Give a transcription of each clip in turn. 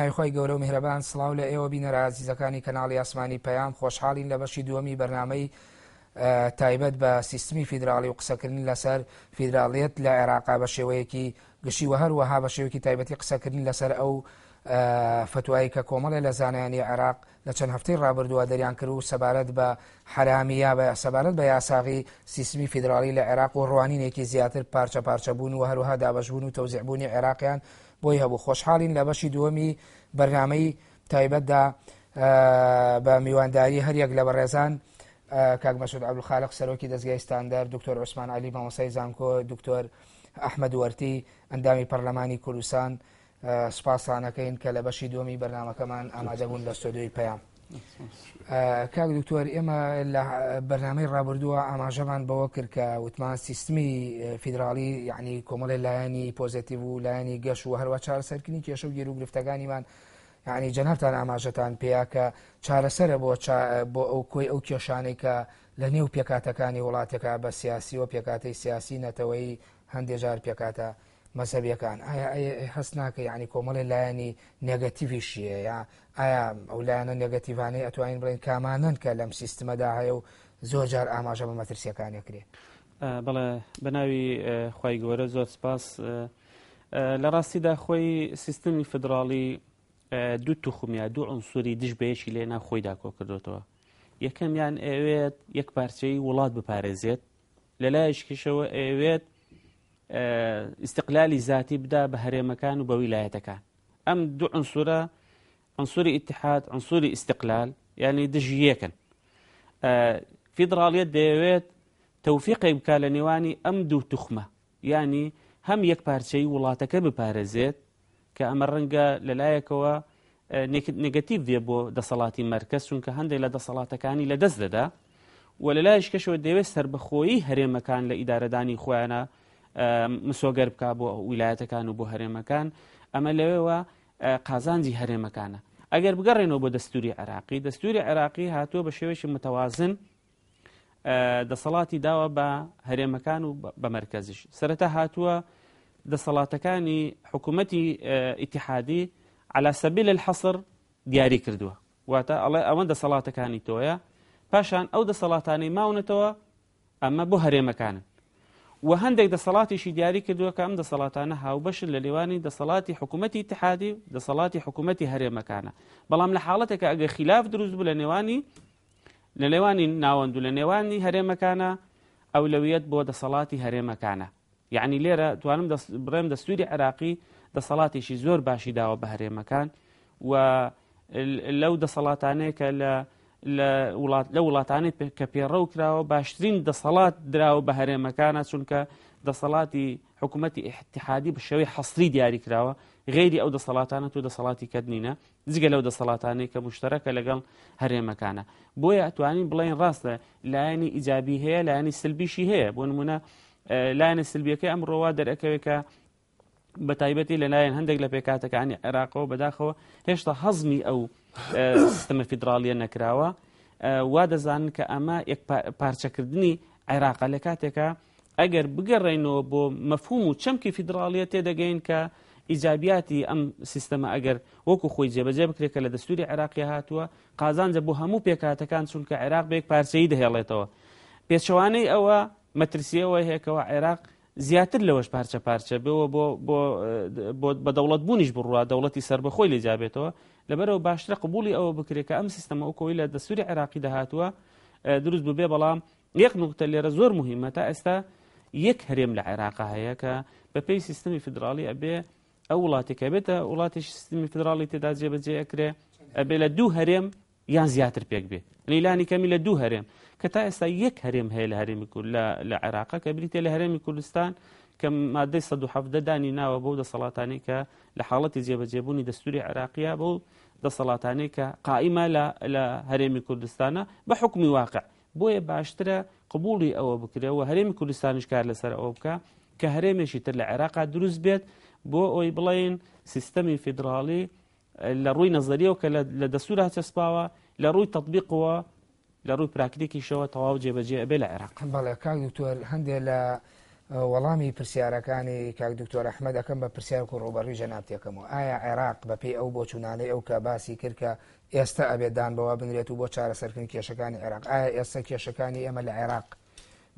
بەناویخۆی گەورە و میهرەبان سلااو لە ئێوە بینەرازیزەکانی کەناڵی ئاسمانی پەیام خۆشحاڵین لە بەشی دووەمی بەرنمەی تایبەت بە سیستمی فیدراالی و قسەکردن لەسەر فیدراالێت لە عێراقا بە شێوەیەکی گشی و هەروەها بە شێوکی تایبەتی قسەکردن لەسەر ئەو فتوایی کە کۆمەڵێ لە زانایانی عێراق لە چەند هەفتەی ڕابردووە دەریان کرد و سەبارەت بە حرامیە بە سەبارەت بە یاساغی سیستمی فیدراالی لە عێراق و ڕوانینێکی زیاتر پارچە پارچەبوون و هەروها دابشبوون و تەوزیعبوونی عێراقیان بۆی هەبوو خۆشحاڵین لە بەشی دووەمی بەرنامەی تایبەتدا بە میوانداری هەریەک لە بەڕێزان کاکمەسود ئەبلخالق سەرۆکی دەستگای ستاندەر دکتۆر عوسمان علی مامۆسای زانکۆ دکتۆر ئەحمد وەرتی ئەندامی پەرلەمانی کوردستان سپاسانەکەین کە لە بەشی دومی بەرنمەکەمان ئاماجەبوون لە سۆدوی پەیام. کاک دکتۆر ئێمە لە بەرنامەی ڕابردووە ئاماژەمان بەوە کرد کە وتمان سیستمی فیدراالی یعنی کۆمەڵی لایەنی پۆزیتیو و لایەنی گەش و هەروە چارەسەرکردنی کێشە و گیر و گرفتەکانیمان یعنی جەنەرتان ئاماژەتان پێیاکە چارەسەرە بۆ بۆ ئەو کۆی ئەو کێشانەی کە لە نێو پێکاتەکانی وڵاتەکە بە سیاسی و پێکاتی سیاسی نەتەوەی هەندێجار پێکاتە مەسەبیەکان ئایا هەست ناکە ینی کۆمەڵی لایەنی نگەتیویشیە یا ئایا ئەو لایەنە نگەتیوانەی ئەتوانین بڵین کامانن کە لەم سیستمەدا هەیە و زۆرجار ئاماژە بە مەترسیەکانێکرێ بڵێ بەناوی خی گەورە زۆر سپاس لە ڕاستیدا خۆی سیستمی فدراڵی دوو توخمیا دوو ئەنسوری دش بەیەکی لێنا خۆی داکۆ کردوتەوە یەکەمیان ئەوێت یەک پارچەی وڵات بپارێزێت لە لایشکیشەوە ئەوێت استقلالی ذاتی بدا بە هەرێمەکان و بە ویلایەتەکان ئەم دوو عنسورە عنسوری ئتحاد عنسوری استقلال یعنی دژی یەکەن فیدراڵیت دەیەوێت تەوفیقی بکە لە نێوانی ئەم دوو توخمە ینی هەم یەک پارچەی وڵاتەکە بپارێزێت کە ئەمە ڕەنگە لەلایەکەوە نگەتیب دێ بۆ دەسەڵاتی مرکز چونکە هەندێک لە دەسەڵاتەکانی لە دەست دەدا و لەلایش کەشەوە دەوێت سربەخۆیی هەرێمەکان لە ئیدارەدانی خۆیانە مسۆگەر بک بۆ ویلایەتەکان و بۆ هەرێمەکان ئەمە لەوێەوە قازانجی هەرێمەکانە ئەگەر بگەڕێنەوە بۆ دەستوری عراقی دەستوری عراقی هاتووە بە شێوەشی متەوازن دەسەڵاتی داوە بە هەرێمەکان و بە مرکزیش سرەتا هاتووە دەسەڵاتەکانی حکوومەتی ئیتحادی على سەبیل الحەسر دیاری کردووە واتە ئەڵێ ئەوەن دەسەڵاتەکانی تۆیە پاشان ئەو دەسەڵاتانی ماونەتەوە ئەمە بۆ هەرێمەکانن و هەندێک دەسەڵاتیشی دیاری کردووە کە ئەم دەسەڵاتانە هاوبەشن لە لێوانی دەسەڵاتی حکوومەتتی تحادی و دەسەڵاتی حکوومەتتی هەرێمەکانە بەڵام لە حاڵەتێکە ئەگە خلاف دروست بوو لە نێوانی لە نێوانی ناوەند و لە نێوانی هەرێمەکانە ئەو لەویەت بۆ دەسەڵاتی هەرێمەکانە یعنی لێرە توانم بڕێم دەستوری عراقی دەسەڵاتیشی زۆر باشی داوە بە هەرێمەکان و لەو دەسەڵاتانەیە کە لە لە وڵاتانێت کە پێڕەو کراوە باشترین دەسەڵات دراوە بە هەرێمەکانە چونکە دەسەڵاتی حکوومەتتی احتحادی بە شێوەی حەسری دیاری کراوە غێری ئەو دەسەڵاتانە تو دەسەڵاتی کردنینە جگە لەو دەسەڵاتانی کە مشتەکە لەگەڵ هەرێمەکانە بۆیە ئەتوانین بڵین ڕاستە لایەنی ئیجابی هەیە لایەنی سلبیشی هەیە بۆ نمونە لایەنە سلبیەکەی ئەمڕۆوا دەرەکەوێکە بە تایبەتی لەلایەن هەندێک لە پێکاتەکانی عێراقەوە بەداخەوە هێشتا هەزمی ئەو سیستەمە فیدراالیە نەکراوە وا دەزانن کە ئەمە پارچەکردنی عێراقا لە کاتێکە ئەگەر بگەڕێنەوە بۆ مەفهوم و چەمکی فیدراالیە تێدەگەین کە ئیجابیاتی ئەم سیستەما ئەگەر وەکو خۆی جێبەجێ بکرێت کە لە دەستوری عێراقی هاتووە قازانجە بۆ هەموو پێکاتەکان چونکە عێراق بێک پارچەی دەهێڵێتەوە پێچەوانەی ئەوە مەترسیەوە هەیەکەوە عێراق زیاتر لەوەش پارچە پارچە بەوە بۆ بەدەوڵەت بوونیش بڕوە دەوڵەتی سربەخۆی لێجابێتەوە لبرو باشتر قبولي او بكري كام سيستم او كويلا دەسووری عراقي دهاتوا آه، دروز ببێ بەڵام يك نقطه اللي رزور مهمه تا استا يك هريم العراق عێراقا ببي سيستم فيدرالي ابي سیستمی فدراالی ئەبێ ئەو وڵاتێکە بێتە وڵاتی سیستمی فدراالی تێدا جێبەجێ ئەکرێ ئەبێ لە دوو هەرێم یان زیاتر پێک بێ نیلانی کەمی لە دوو هەرێم کە تا ئێستا یەک هەرێم كل لە هەرێمی کورد لە کە مادەی سە حەفدە دانی ناوە بەو دەسەڵاتانی کە لە حاڵەتی جێبەجێبوونی دەستوری عراقیە بەو دەسەڵاتانەی کە قائمە لە هەرێمی کوردستانە بە حکمی واقع بۆیە باشترە قبولی ئەوە بکرێەوە هەرێمی کوردستانش کار لەسەر ئەوە بکە کە هەرێمێکی تر لە عێراقا دروست بێت بۆ ئەوی بڵێن سیستەمی فیدراالی لە ڕووی نەزەریەوە کە لە دەسوورا چەسپاوە لە ڕووی تطببیقەوە لە ڕووی پراکتێکی شەوە تەواو جێبەجێ ئەبێ لە عێراق بەڵێ کاک دکتۆر هەندێک لە وەڵامی پرسیارەکانی کاک دکتۆر ئەحمەد ئەەکەم بە پرسیارکو ڕۆبەڕی ژەنابتێکەکەمەوە ئایا عێراق بەپی ئەو بۆ چوونانەی ئەو کە باسی کردکە ئێستا ئەبێدان بەوە بنرێت و بۆ چارەسەرکردن کێشەکانی عێراق ئایا ئێستا کێشەکانی ئێمە لە عێراق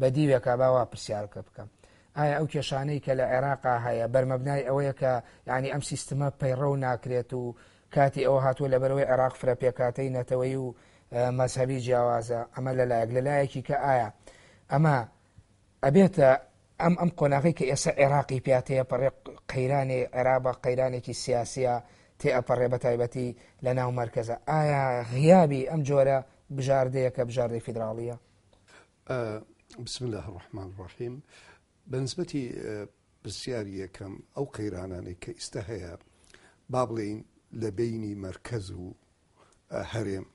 بە دیوێکا باوا پرسیارکە بکەم ئایا ئەو کێشانەی کە لە عێراقا هەیە بەرمەبنای ئەوەیە کە یعنی ئەم سیستمە پەیڕە و ناکرێت و کاتی ئەوە هاتووە لە بەرەوەی عێراق فرە پێکاتەی نەتەوەی و مەسەبی جیاوازە ئەمە لەلایەک لەلایەکی کە ئایا ئەمە ئەبێتە ئەم ئەم قۆناغی کە ئێستا عێراقی پیاتەیە پڕێ قەیرانی عێرابە قەیرانێکی سیاسە تێ ئەپەڕێ بە تایبەتی لە ناو مرکزە ئایا غیابی ئەم جۆرە بژاردەیە کە بژاردەی فیدراڵیە بسم الله الرحمن الرحیم بەنسبەتی پرسیاری یەکەم ئەو قەیرانانی کە ئێستا هەیە با بڵین لە بینی مرکز و هەرێم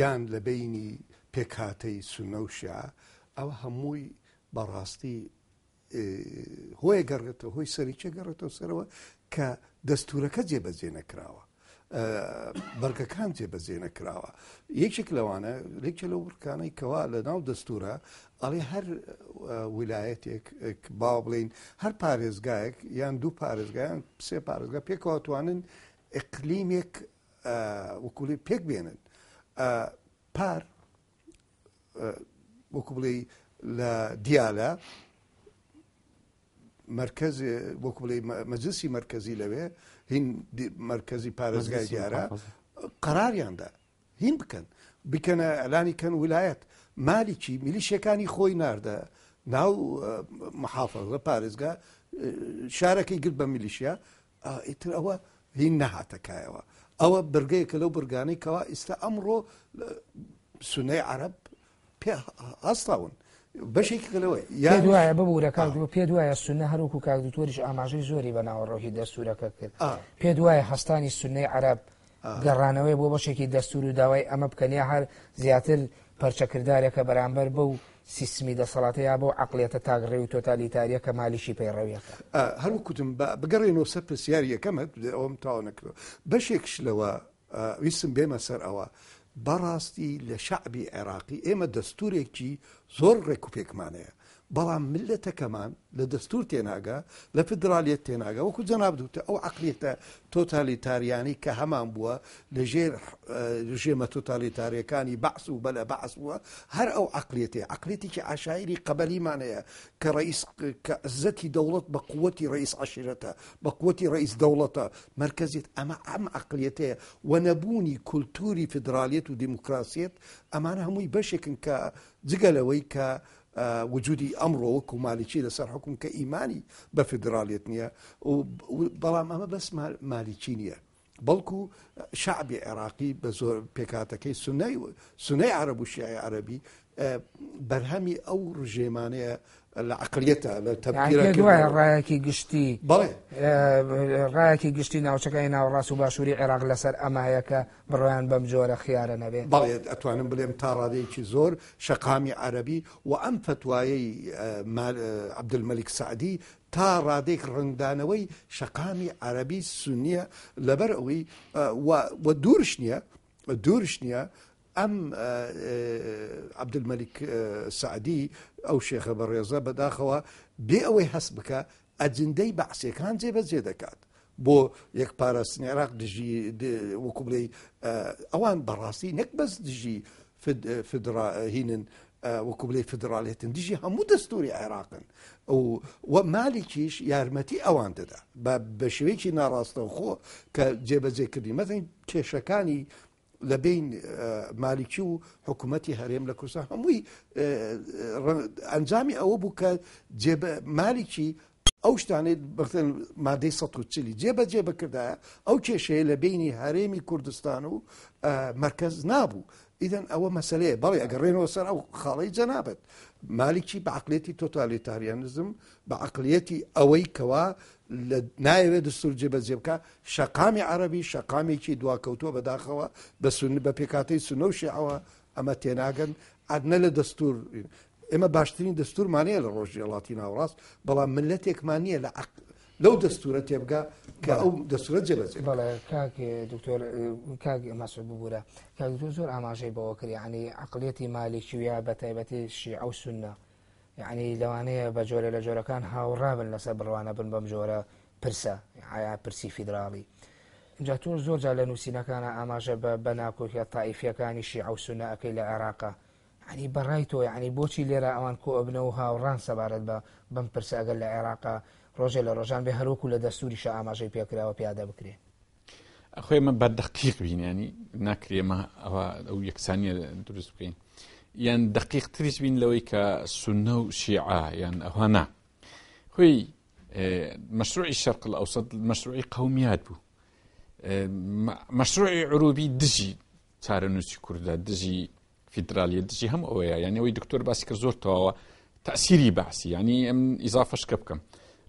یان لە بینی پێکاتەی سنەوشە ئەوە هەمووی بەڕاستی هۆیە گەڕێتەوە هۆی سەریچە گەڕێتەوە سەرەوە کە دەستورەکە جێبەجێ نەکراوە بەرگەکان جێبەجێ نەکراوە یەکێک لەوانە لێکە لە ورکانەی کەوا لە ناو دەستورە ئەڵێ هەر ویلایەتێک باو بڵین هەر پارێزگایەک یان دوو پارێزگایان سێ پارێزگا پێکواتوانن ئەقلیمێک وەکولی پێک بێنن پار وەکو بڵێ لە دیالە مرکز وەکو بڵێ مەجلسی مرکزی لەوێ هین مرکزی پارێزگای دیارە قەراریاندا هین بکەن بکەنە ئەلانی کەن ولایەت مالیکی میلیشەکانی خۆی ناردە ناو محافظە پارێزگا شارەکەی گرت بە میلیشیا ئیتر ئەوە هین نەهاتەکایەوە ئەوە برگەیەکە لەو برگانەی کەوا ئێستا ئەمڕۆ سنەی عرب پێ هەستاون بەشێکەوە یا دوایە ببوورەکان و پێ دوایە سونە هەروکو کاک دووریش ئاماژەی زۆری بە ناوەڕۆهی دەستورەکە کرد پێ دوایە هەستانی سنەی عرب گەڕانەوەی بۆ بەشێکی دەستور و داوای ئەمە بکەنیا هەر زیاتر پەرچەکردارێکە بەرامبەر بە و سیسمی دەسەڵاتی یا بۆ عقلێتە تاگڕێ و تۆتالیتاریە کە مالیشی پەیڕەویەکە هەرو کوتم بگەڕێنەوە سەر پرسیارەکەمە ئەوم تاوانەکرەوە بەشێکش لەوە ویسم بێمە سەر ئەوە بەڕاستی لە شعبی عێراقی ئێمە دەستورێکی زۆر ڕێکوپێکمانەیە بلام ملتة كمان لدستور تيناغا لفدرالية تيناغا وكو جناب دوتا أو عقلية توتاليتارياني كهمان بوا لجير رجيمة اه، توتاليتاريا كاني بعث بلا بعث هر أو عقليتي عقليتي عشائري قبلي معنى كرئيس كأزتي دولة بقوة رئيس عشيرتها بقوة رئيس دولتها مركزية أما أم عقليتي ونبوني كولتوري فدرالية وديمقراسية اما أمانها مي بشكن كزقلوي كزقلوي آه، وجودي امره وكمالي شيء لسر حكم كايماني بفدراليتنيا وبلام ما بس مالي شينيه بەڵکو شعبی عێراقی بە زۆر پێکاتەکەی سنەی عرب و شیعی عربی بەرهەمی ئەو ڕژێمانەیە لە عقلێتە لە ڕایەکی گشتی ڕایەکی گشتی ناوچەکەی ناوەڕاست و باشووری عێراق لەسەر ئەمایەکە بڕیان بەم جۆرە خیارە نەبێت بەڵێت ئەتوانم بڵێم تا ڕادەیەکی زۆر شەقامی عەربی و ئەم فتوایەی عبدمەلیک سعدی تا ڕادێک ڕنگدانەوەی شەقامی عەربی سنیە لەبەر ئەوی دوورش نییە دوورش نییە ئەم عبدمەلیک سعدی ئەو شێخە بە ڕێزە بەداخەوە بێ ئەوەی هەست بکە ئەجندەی بەعسیەکان جێبەجێ دەکات. بۆ یەک پاراستنی عراق دژی وەکو بڵێ ئەوان بەڕاستی نەک بەس دژی هینن وەکو بڵێ فدرالێتن دژی هەموو دەستوری عێراقن ئەو وە مالیکیش یارمەتی ئەوان دەدا بە شوەیەکی ناڕاستەوخۆ کە جێبەجێکردی مەزین کێشەکانی لە بین مالیکی و حکوومەتتی هەرێم لە کوردستان هەمووی ئەنجامی ئەوە بوو کە مالیکی ئەو شتانێت بەن مادەی سە و چلی جێبەجێ بکردایە ئەو کێشەیە لە بینی هەرێمی کوردستان و مرکز نابوو ئیدەن ئەوە مەسلەیە بەڵێ ئەگەڕێنەوە سەر ئەو خاڵی جەنابەت مالیکی بەعقلێتی تۆتالیتاریانزم بە عقلەتی ئەوەی کەوا لە نایەوێت دەستورجێ بە جێبکە شەقامی عەربی شەقامێکی دواکەوتووە بەداخەوە بە سون بە پێکاتەی سنوشیەوە ئەمە تێناگەن ئەدنە لە دەستور ئێمە باشترین دەستورمانەیە لە ڕۆژی وڵاتی ناوڕاست بەڵام ملەتێکمانە لە لەو دەستورە تێبگا کە ئەو دەستورە جێبەجێ دکتۆر مەسود ببوورە کاکتۆر زۆر ئاماژەی بەوە کردیانی عقلەتی مالێکی وە بە تایبەتی شی ئەو سونە یعنی لەوانەیە بە جۆرە لە جۆرەکان هاوڕابن لەسەر بڕوانە بن بەم جۆرە پرسە ئایا پرسی فیدراڵی اینجا تۆ زۆر جا لە نووسینەکانە ئاماژە بە بەناکۆکیە تاائیفەکانی شی ئەو سونە ئەەکەی لە عێراقا عنی بەڕای تۆ عنی بۆچی لێرە ئەوان کۆ ئەبنە و هاوڕان سەبارەت بە بەم پرسەگەل لە عێراقا ڕۆژێ لە ڕۆژان بێ هەروکو لە دەستوریش ئاماژەی پێکراوە پیادا بکرێ خۆێمە بەردەقیق بینیانی ناکرێمە ئەوە ئەو یەکسانیە دروست بکەین یان دقیق تریش بین لەوەی کە سنە و شیعە یان ئەوانە خۆی مەشروعی شەرق لە ئەوسەد مەشروعی قومیات بوو مەشروعی عروبی دژی چارە نووسی کووردا دژی فیدراالیە دژی هەم ئەوەیە یانەوەی دکتۆر باسی کرد زۆر تەواوە تاسیری باسی ینی ئەم ئیزافەش کە بکەم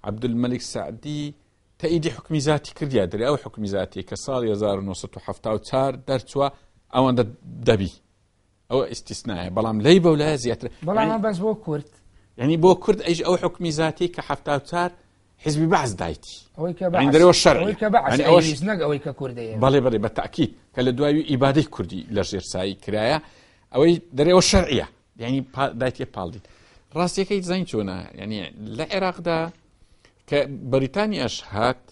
عبد الملك سعدي تأيدي حكم ذاتي كردي أدري أو حكم ذاتي كصال يزار نوسط وحفتا وتار درتوا أو أن دبي أو استثناء بلام ليبا ولا زيادة بلام يعني بس بو كرد يعني بو كرد أيش أو حكم ذاتي كحفتا وتار حزبي بعز دايتي أويك بعز يعني دري والشرع أويك بعز يعني أويش نق أويك كردي يعني. بلي بلي بالتأكيد كل دوايو إباده كردي لجير ساي كرايا أوي دري والشرعية يعني دايتي بالدي راسي كي زين شونا يعني العراق دا کە بەریتانیاش هات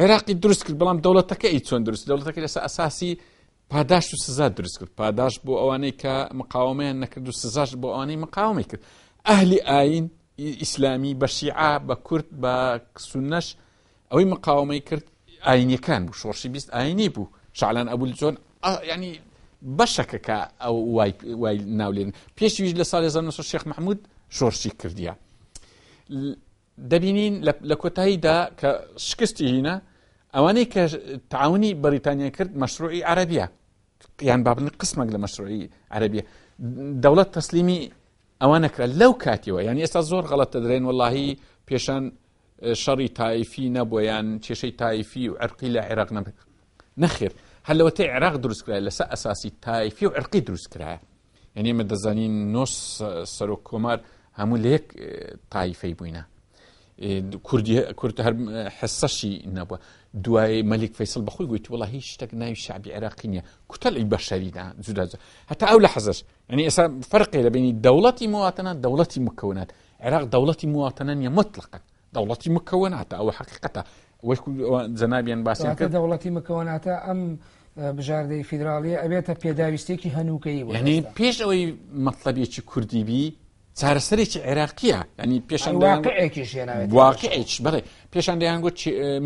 عێراقی دروست کرد بەڵام دەوڵەتەکە ئی چۆن دروست دەوڵەتەکە لەسا ئەساسی پاداش و سزا دروست کرد پاداش بۆ ئەوانەی کە مقاومەیان نەکرد و سزاش بۆ ئەوانەی مقاومی کرد ئەهلی ئاین ئیسلامی بە شیعا بە کورد بە سونەش ئەوەی مقاومەی کرد ئاینیەکان بوو شۆرشی بیست ئاینی بوو شعلان ئەبول جۆن ینی بەشەکەکە ئەو وای ناولێن پێشویش لە ساڵ 1960 شێخ مححمود شۆرشی کردیا دەبینین لە کۆتاییدا کە شکستی هینە ئەوانەی کە تعاونی بەریتانیا کرد مەشروعی عربیە یان بابن قسمەك لە مەشروعی عربیە دەوڵەت تەسلیمی ئەوە نەکرا لەو کاتیەوە یعنی ئێستا زۆر غەڵەتە درێن واللهی پێشان اه، شەڕی تایفی نەبوویان کێشەی تایفی و عرقی لە عێراق نەب نەخیر هەلەوەتی عێراق دروستکرای لەسەر ئەساسی تایفی و عرقی دروستکرایە یعنی مە دەزانین نۆ سەر و کۆمار هەموو لەیەک اه، تایفەی بووینە إيه، كردي كرد هر حصشي نبا دواي ملك فيصل بخوي قلت والله هي شتك ناي الشعب العراقي نيا كتل اي بشري دا زود حتى اول حزش يعني اسا فرق بين دولتي مواطنه دولتي مكونات عراق دولتي مواطنه نيا مطلقا دولتي مكونات او حقيقتها واش زنابيان باسين كده دولتي مكونات ام اه، بجاردي فيدرالية ابيتها بيداوي ستيكي هنوكي يعني بيش اوي مطلبي كردي بي چارەسەرێکی عێراقیە ینی پێشواقعێک بڵێ پێشان دەیان گوت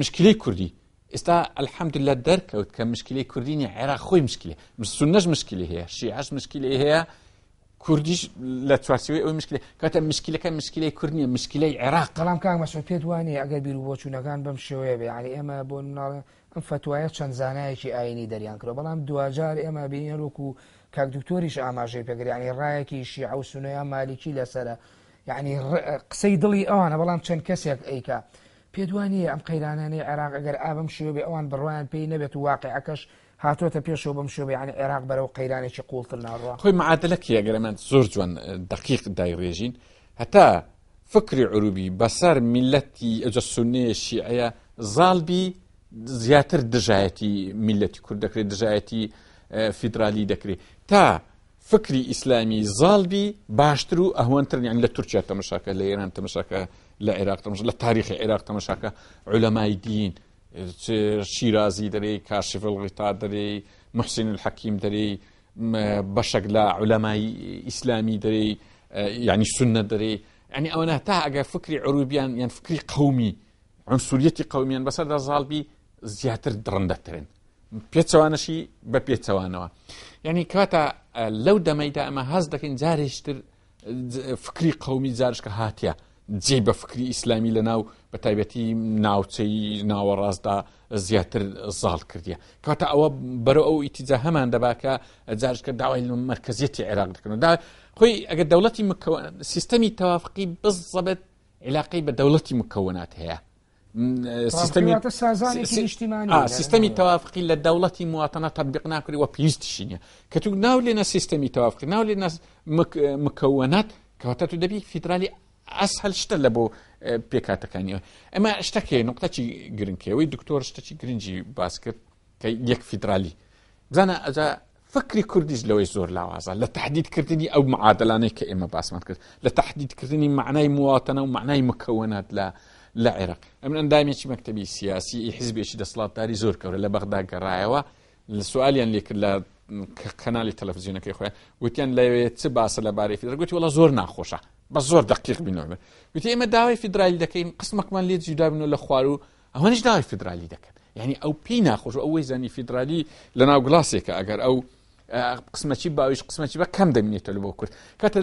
مشکلی کوردی ئێستا ئەلحەمد لە دەرکەوت کە مشکلی کوردینی عێراق خۆی مشکلی سنەش مشکلی هەیە شیعش مشکلی هەیە کوردیش لە چوارچوی ئەوی مشکلی کاتە مشکلەکە مشکلی کوردنیە مشکلی عێراق قەڵام کاک مەسۆ پێت وانی ئەگەر بیر بۆ چوونەکان بەم شێوەیە بێ عنی ئێمە بۆ مناڵە ئەم فتوایە چەند زانایەکی ئاینی دەریان کرد بەڵام دوجار ئێمە بینێرۆک و كاك دكتوريش اما جي بيقر يعني رايكي شيعه وسنه مالكي لسره يعني قصيدلي انا بلان تشن كسيك ايكا بيدواني ام قيرانني عراق اگر ابم شو بي اوان بروان بي نبت واقع اكش هاتو تبيش شو بمشيو بي يعني عراق برو قيراني شي قول طلنا الروح خوي معادلك يا جرمان زورجوان دقيق دايريجين هتا فكري عروبي بسار ملتي اجا السنية الشيعية ظالبي زياتر دجايتي ملتي كردكري دجايتي آه، فيدرالي دكري تا فكري اسلامي زالبي باشترو و يعني لا تركيا تمشاكا لا ايران تمشاكا لا عراق تمشاكا لا تاريخ العراق تمشاكا علماء الدين شيرازي دري كاشف کاشفل دري محسن الحكيم دري دەرەی بەشک لە علەمای دري يعني یعنی سنە دەرەی فكري ئەوەنە تا فكري قومي عروبیان یان بس هذا عنسوریەتی قومیان بەسەردا زالبی پێچەوانەشی بە پێچەوانەوە یعنی کاتە لەو دەمەیدا ئەمە هەز دەکەین جارێشتر فکری قومی جارشکە هاتیە جێ بە فکری ئیسلامی لە ناو بە تایبەتی ناوچەی ناوە ڕاستدا زیاتر زاڵ کردیە کاتە ئەوە بەرە ئەو ئیتیجا هەمان دەباکە جارشکە داوای مرکزیەتی عێراق دەکەنەوە خۆی ئەگە دەوڵەتی سیستەمی تەوافقی بزەبێت علاقی بە دەوڵەتی مکەونات هەیە سیستمی آه، سیستمی تەوافقی لە دەوڵەتی مواتەنە تطببیق ناکری وە پێویستیشی نیە کە تو ناو لێنە سیستمی تەوافقی ناو لێنە مکەونات کەواتە تو دەبی فیدرالی ئەس هەلشتە لە بۆ اه، پێکاتەکانیەوە ئەمە شتەکەی وی گرنگکەوەی دکتۆر چی گرنجی باس کرد کە یەک فیدرالی بزانە ئەجا فکری کوردیش لەوەی زۆر لاوازە لە تهدیدکردنی ئەو معادلانەی کە ئێمە باسمان کرد لە تهدیدکردنی معنای مواتەنە و معنای مکونات لە لە عێراق ئەم ئەندامێکی مەکتتەبی سیاسی حیزبێکی دەسڵاتداری زۆر کەورە لە بەغدا گەڕایەوە لە سوالیان لێکرد لە کەنالی تەلەفزیونەکەی خۆیان وتیان لەوێت چ باسە لەبارەی فیدرگوتی وڵە زۆر ناخۆشە بە زۆر دقیق بینەوە وتی ئێمە داوای فیدرالی دەکەین قسمەکمان لێ جیدابن لە خوار و ئەوەنش داوای فیدرالی دەکەن یعنی ئەو بينا ناخۆش ئەوەی زانی فیدرالی لە ناو گڵاسێکە ئەگەر ئەو قسمة شبا ويش قسمة شبا كم دمية تلو بوكر كات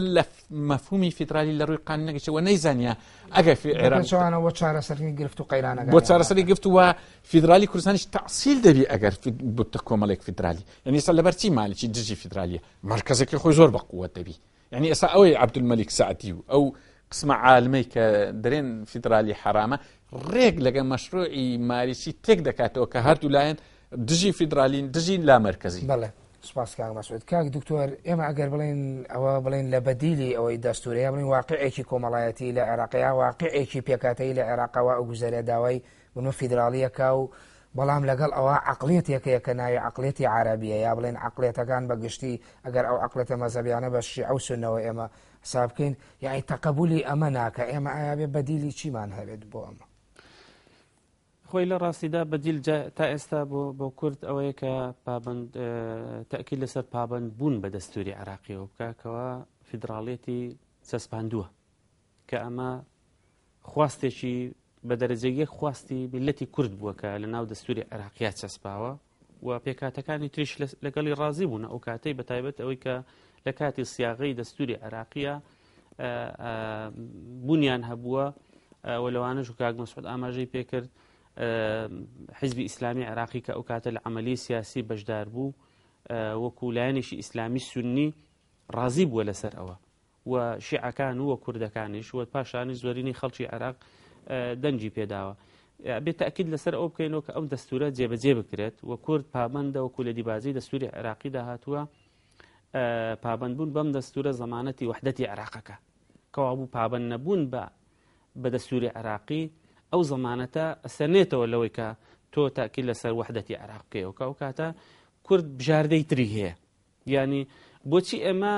مفهومي فيترالي لا روي قانون نجش ونيزانيا أجا في إيران شو أنا وشارة سرني قرفتو قيران أجا وشارة سرني قرفتو وفيدرالي كرسانش تعصيل دبي أجا في بتكو ملك فيدرالي يعني صار لبرتي مالش يدجي فيدرالية مركزك يخوي زور بقوة دبي يعني إسا أوي عبد الملك سعدي أو قسم عالمي كدرين فيدرالي حرامة ريق لقى مشروعي مالشي تك دكاتو كهردو لاين دجي فيدرالي دجي لا مركزي بله سپاس کاک مەسود کاک دکتۆر ئێمە ئەگەر بڵێن ئەوە بڵێن لە بەدیلی ئەوەی دەستورەیە بڵین واقعێکی کۆمەڵایەتی لە عێراقیا واقعێکی پێکاتەی لە عێراقەوە ئەوگوزەرە داوای بنو فیدراالیەکە و بەڵام لەگەڵ ئەوە عقلێت یەکەیەکە ناوی عقلێتی عربیە یا بڵێن عقلێتەکان بەگشتی ئەگەر ئەو عقلێتە مەزەبیانە بەشی ئەو سنەوە ئێمە سابکەین یاعی تەقبولی ئەمە ناکە ئێمە ئایا بێ بەدیلی چیمان هەبێت بۆ ئەمە خۆی لە ڕاستیدا بەدیل تا ئێستا بۆ بۆ کورد ئەوەیە کە پابند تاکی لەسەر پابند بوون بە دەستوری عراقیەوە بککەوە فیدراڵێتی چەسپاندووە کە ئەمە خواستێکی بە دەرەجێگە خواستی میلەتی کورد بووە کە لە ناو دەستوری عراقیات چەسپاوە و پێکاتەکانی تریش لەگەڵی ڕازی بوون ئەو کاتەی بە تایبەت ئەوەی کە لە کاتی سیاغی دەستوری عراقیە بوونیان هەبووە لەوانش و کاگمەسپەت ئاماژەی پێکرد حزبی ئیسلامی عراقی کە ئەو کاتە لە عملی سیاسی بەشدار بوو وەکو لایەنێکی ئیسلامی سنی ڕازی بووە لەسەر ئەوە و شیعەکان وە کوردەکانیش وە پاشانی زۆرینی خەڵکی عراق دەنجی پێداوە بێت تاکید لەسەر ئەو بکەینەوە کە ئەم دەستورە جێبەجێ بکرێت و کورد پابندە وەکو لە دیبازی دەستوری عراقی داهاتووە پابندبوون بەم دەستورە زمانەتی وحدەتی عراقەکە کەوا بوو پابند نەبوون بە بە دەستوری عراقی ئەو زمانەتە ئەسەرنێتەوە لەوەی کە تۆ تاکی لەسەر وحدەتی عراق بکەیەوە ئەو کاتە کورد بژاردەی تری هەیە ینی بۆچی ئێمە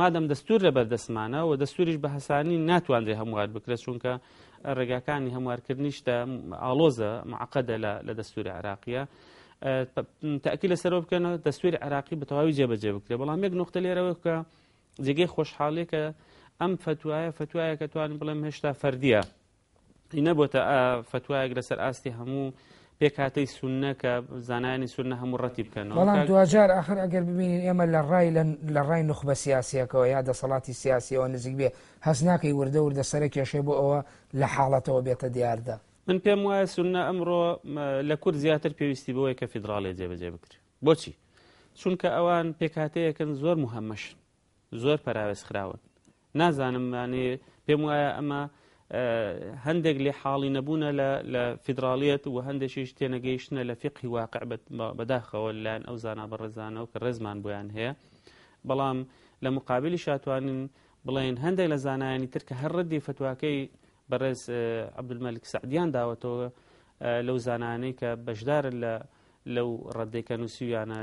مادەم دەستور لە بەردەسمانە و دەستوریش بە حسانی ناتواندێ هەموار بکرێت چونکە ڕێگاکانی هەموارکردنیشتە ئالۆزە معقدە لە دەستوری عراقیە تاکی لەسەرەوە بکەنەوە دەستوری عراقی بەتەواوی جێبەجێ بکرێت بەڵام یەک نقطە لێرەوە کە جێگەی خۆشحاڵێکە ئەم فتوایە فتوایە کە توانین بڵێم هێشتا فەردیە نەبتە فتوایەک لەسەر ئاستی هەموو پێکاتەی سونەکە زانانی سونە هەموو ڕەتی بکەنەوە بەڵام دوجار آخر ئەگەر ببینین ئێمە لە ڕای لە ڕای نخبە سیاسیەکەەوە یا دەسەڵاتی سیاسیەوە نزیک بێ هەست ناکەی وردە وردە سەر کێشێ بۆ ئەوە لە حاڵەتەوە بێتە دیاردە من پێم وایە سونە ئەمڕۆ لە کورد زیاتر پێویستی بەوەی کە فیدراڵی جێبەجێ بکرێت بۆچی چونکە ئەوان پێکاتەیەکن زۆر محەممەشن زۆر پراوێز خراون نازانمانێ پێم وایە ئەمە هەندێک لێ حاڵی نەبوونە لە فیدراالیت و هەندێکیش تێنەگەیشتە لە فقی واقع بەداخەوە لاەن ئەو زانا بەڕێزانەوە کە ڕێزمان بۆیان هەیە بەڵام لە مقابلی شاتوانین بڵێن هەندێک لە زانایانی ترکە هەرڕدی فتوواکەی بەڕێز عبدمەلک سعدیان داوەتەوە لەو زانانەی کە بەشدارن لە لەو ڕدێکە نووسویانە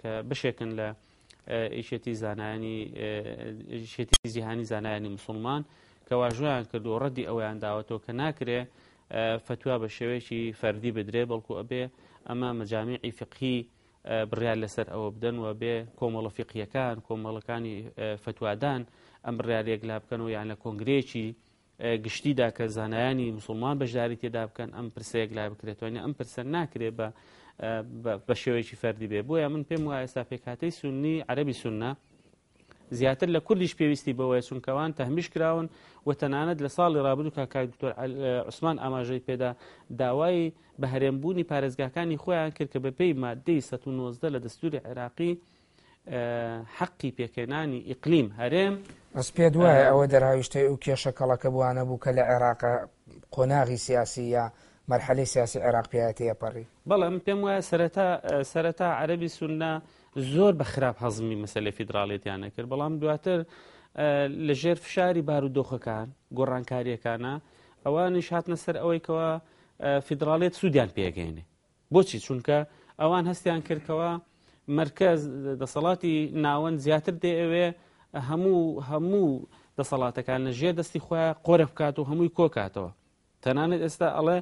کە بشێکن لە ئیشێتی زانانی شێتی زیهانی زانایانی مسلمان کەواژویان کرد و ڕەدی ئەویان داوەتەوە کە ناکرێ فتووا بە شێوێکی فەردی بدرێ بەڵکو ئەبێ ئەمە مەجامی عیفقی بڕیار لەسەر ئەوە بدەن و بێ کۆمەڵە فقیەکان کۆمەڵەکانی فتوادان ئەم بڕارێک لا بکەن و یان لە کۆنگرێکی گشتیدا کە زانایانی مسلمان بەژداری تێدا بکەن ئەم پرسەیەک لا بکرێتوانێت ئەم پرسەر ناکرێت بە بە شێوەیەکی فەردی بێ بۆیە من پێم وایە ئێستا پێکاتەی سنی عەربی سنە زیاتر لە کوردیش پێویستی بەوەی چونکەوان تەهمیش کراون و تەنانەت لە ساڵی ڕابردوو کاکای دکتۆر عوسمان ئاماژەی پێدا داوای بە هەرێمبوونی پارێزگاکانی خۆیان کرد کە بە پێی مادەی 19 لە دەستوری عێراقی حەقی پێکەێنانی ئیقلیم هەرێم ئەس پێ دوایە ئەوە دەراویشتەی و کێشەکەڵەکە بوانە بوو کە لە عێراقە قۆناغی سیاسی یا مەرحەلی سیاسی عێراقیەتەیە پەڕی بەڵام پێم وایە سەرەتا عەربی سوننا زۆر بە خراپ هەزمی مەسلە فیدراالێتیانە کرد بەڵام دواتر لە ژێر فشاری بارودۆخەکان گۆڕانکاریەکانە ئەوانش هاتنە سەر ئەوەیەوە فیدراالێت سوودیان پێگەێنێ بۆچی چونکە ئەوان هەستیان کردکەوە مرکز دەسەڵاتی ناوەند زیاتر دەیەوێ هەموو هەموو دەسەڵاتەکان لە ژێر دەستی خۆیان قۆرە بکات و هەمووی کۆکاتەوە تەنانەت ئێستا ئەڵێ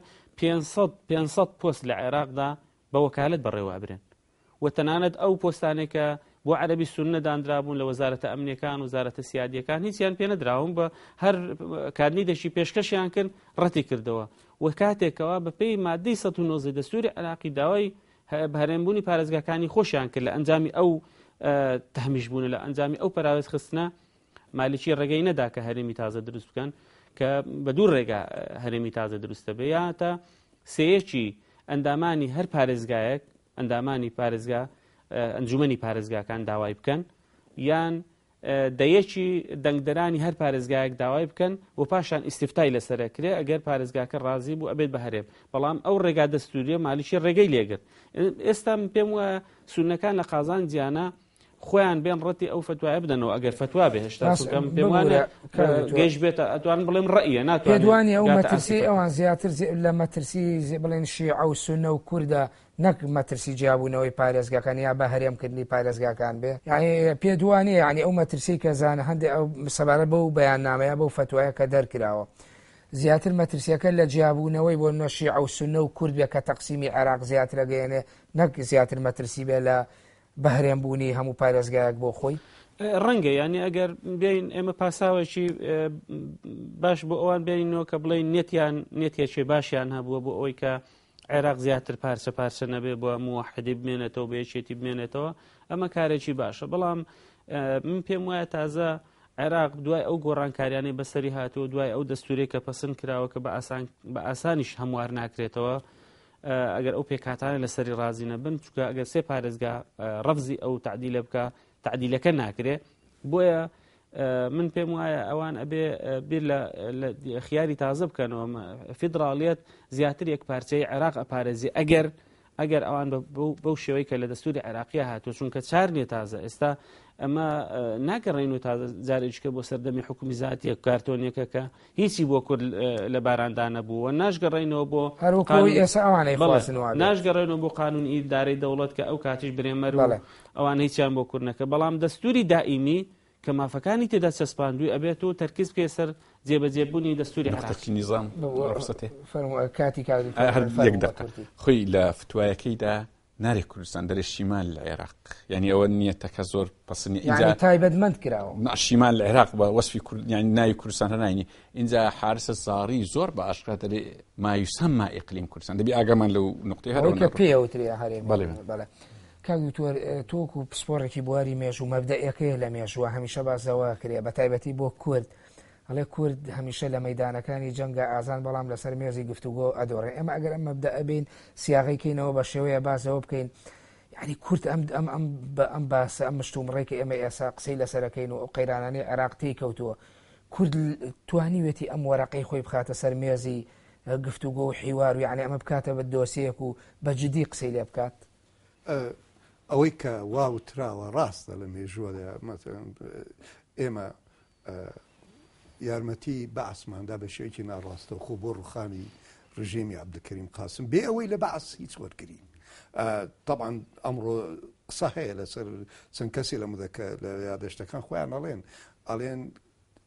500 پۆست لە عێراقدا بە وەکالت بەڕێوابرێن و تەنانەت ئەو پۆستانێکە بۆ عەربی سونە دانرابوون لە وەزارەتە ئەمنیەکان و وزارەتە سیادیەکان هیچیان پێ نەدراون بە هەر کارنی دەشی پێشکەشیان کرد ڕەتی کردەوە و کاتێکەوە بە پێی مادەی 19 دەستوری عراقی داوای هەرێمبوونی پارێزگاکانی خۆشیان کرد لە ئەنجامی ئەو تەمیش بوون لە ئەنجامی ئەو پراوێز خستنە مالکی ڕێگەی نەدا کە هەرێمی تازە دروست بکەن کە بە دوور ڕێگا هەرێمی تازە دروستە بێ یاتە سەیەکی ئەندامانی هەر پارێزگایەک ئەندامانی پارێزگا ئەنجومی پارێزگاکان داوای بکەن یان دەیەکی دەنگدەرانی هەر پارێزگایەک داوای بکەن و پاشان ئیسیفتای لەسەرکرێ ئەگەر پارێزگاکە ڕازی بوو ئەبێت بە هەرێب بەڵام ئەو ڕێگا دەستوریە مالیشی ڕێگەی لێگر ئێستا پێم وە سونەکان لە قازان جیانە خوان بين رتي أو فتوى أبدا أو أجر فتوى به اشتراط كم بموانا جيش بيت أتوان بلهم رأيي أنا أتوان يدواني أو ما ترسي أو عنزيا ترسي إلا ترسي زي بلين شيعة أو سنة نك ما ترسي جابونه وي باريس جا كان يا بهر يمكن لي بايرس جا كان به يعني بيدواني يعني او ما ترسي كزان هند او سبربو بيانامه ابو فتوى كدر كراو زيات المترسيه كلا جابونه نوي بو نو شيعه وسنه وكرد بك تقسيم العراق زيات لغينه نك زيات المترسيه بلا بەهرێن بوونی هەموو پارێزگایك بۆ خۆی ڕەنگە ینی ئەگەر بین ئێمە پاساوێکی باش بۆ ئەوان بینینەوە کە بڵێ نێتیان نێتێکی باشیان هەبووە بۆ ئەوی کە عێراق زیاتر پارچە پارچە نەبێ بۆ هەموو حەدی بمێنێتەوە بەیەکێتی بمێنێتەوە ئەمە کارێکی باشە بەڵام من پێم وایە تازە عێراق دوای ئەو گۆڕانکاریانی بەسەری هاتووە دوای ئەو دەستوری کە پسند کراوە کە بە ئاسانیش هەموار ناکرێتەوە ئەگەر ئەو پێکاتانە لە سەری رازیینە بن چکە ئەگەر سێ پارێزگا ڕەفزی ئەو تعدیلە بکە تعدیلەکە ناکرێ بۆیە من پێم وایە ئەوان ئەبێ بیر لە خیاری تازە بکەنەوە فیدراڵیت زیاتر یەک پارچەی عێراق ئەپارێزی ئەگەر ئەگەر ئەوان بەو شێوەی کە لە دەستوری عراقیە هاتوو چونکە چار نیە تازە ئێستا ئەمە ناگەڕێن و تا جارێککە بۆ سەردەمی حکومی زیاتیە کارتۆنیەکەکە هیچی بۆ کورد لە باراندانە بووە ناشگەڕێنەوە بۆ ناشگەڕێنەوە بۆ قانون ئیدارەی دەوڵەت کە ئەو کاتیش برێمەر ئەوان هیچیان بۆ کوردنەکە بەڵام دەستوری دائیمی کە مافەکانی تێدا سەسپاندووی ئەبێت و تەرکیز پێ سەر جێبەجێبوونی دەستوری نیزام کاتی خۆی لە فتوایەکەیدا ناری کوردستان دەرێ شیمان لە عێراق یعنی ئەوە نیت تەکە زۆر پسنی اینجا تایبەتمەند کراوە شمال لە يعني يعني نعم، با بە وەسفی یعنی يعني ناوی کوردستان هەناینی اینجا حارس زاری زور زۆر بە عشقا دەرێ مایوسەمما ئقلیم کوردستان دەبی ئاگەمان لەو نقطی هەرکە پێوتری هەرێ بڵێ کاگوتۆر تۆک و پسپۆڕێکی بواری مێژوو مەبدە ئەکەیە لە مێژووە هەمیشە بازەوە کرێ بە تایبەتی بۆ کورد. ئەڵێ کورد هەمیشە لە مەدانەکانی جەنگە ئازان بەڵام لەسەر مێزی گفتوگۆ ئەدۆڕێ ئەمە ئەگەر ئەم مەبدا ئەبین سیاغیکەینەوە بە شێوەیە بازەوە بکەین یعنی کورت ئەم ئەم ئەم بە ئەم باسە ئەم مشتوم ڕێکی ئەمە ئێسا قسەی لەسەرەکەین و ئەو قەیرانانی عراقتی کەوتووە کورد توانیوێتی ئەم وەرەقەی خۆی بخاتە سەر مێزی گفتوگۆ و حیوار و یعنی ئەمە بکاتە بە دۆسیەک و بە جدی قسەی لێ بکات ئەوەی کە واوتراوە ڕاستە لە مێژوەدا ئێمە یارمەتی بە ئاسماندا بە شوێکی ناڕاستە خۆ بۆ ڕوخامی ڕژێمی عبدکەریم قاسم بێ ئەوەی لە بەعس هیچ وەرگری طبعا ئەمڕۆ قسە هەیە لەسەر چەند کەسی لە مدەکە لە یادەشتەکان خۆیان ئەڵێن ئەڵێن